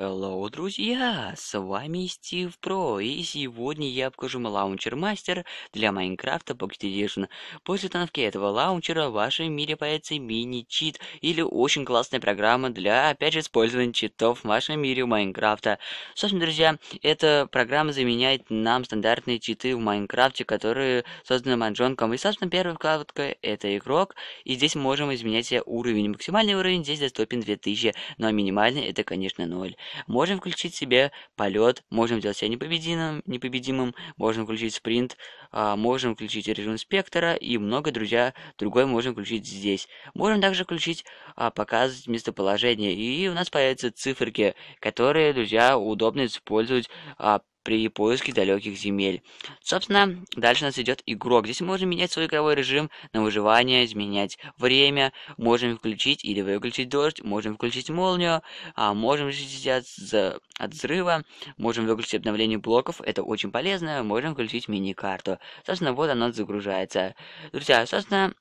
Hello, друзья! С вами Стив Про, и сегодня я покажу вам лаунчер мастер для Майнкрафта Pocket Edition. После установки этого лаунчера в вашем мире появится мини-чит или очень классная программа для, опять же, использования читов в вашем мире Майнкрафта. Собственно, друзья, эта программа заменяет нам стандартные читы в Майнкрафте, которые созданы Манджонком. И, собственно, первая вкладка — это игрок, и здесь мы можем изменять уровень. Максимальный уровень здесь доступен 2000, но ну, а минимальный — это, конечно, 0. Можем включить себе полет, можем сделать себя непобедимым, непобедимым можем включить спринт, а, можем включить режим спектра и много друзья другой можем включить здесь. Можем также включить а, показывать местоположение, и у нас появятся циферки, которые, друзья, удобно использовать а, при поиске далеких земель. Собственно, дальше нас идет игрок. Здесь мы можем менять свой игровой режим на выживание, изменять время, можем включить или выключить дождь, можем включить молнию, а можем защититься от, от взрыва, можем выключить обновление блоков, это очень полезно, можем включить мини-карту. Собственно, вот она загружается. Друзья, собственно,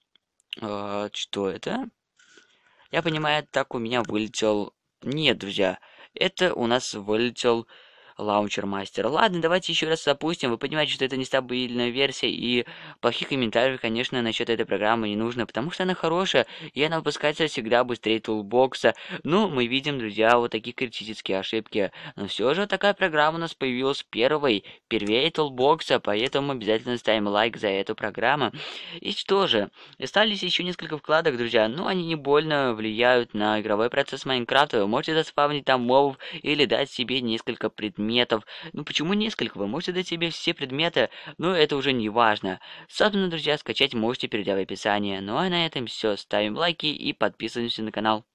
э, что это? Я понимаю, так у меня вылетел... Нет, друзья, это у нас вылетел лаунчер-мастер. Ладно, давайте еще раз запустим. Вы понимаете, что это нестабильная версия, и плохих комментариев, конечно, насчет этой программы не нужно, потому что она хорошая, и она выпускается всегда быстрее тулбокса. Ну, мы видим, друзья, вот такие критические ошибки. Но все же такая программа у нас появилась первой, первее тулбокса, поэтому обязательно ставим лайк за эту программу. И что же, остались еще несколько вкладок, друзья, но ну, они не больно влияют на игровой процесс Майнкрафта. Вы можете заспавнить там мобов или дать себе несколько предметов предметов. Ну почему несколько? Вы можете дать себе все предметы, но это уже не важно. Собственно, друзья, скачать можете, перейдя в описание. Ну а на этом все. Ставим лайки и подписываемся на канал.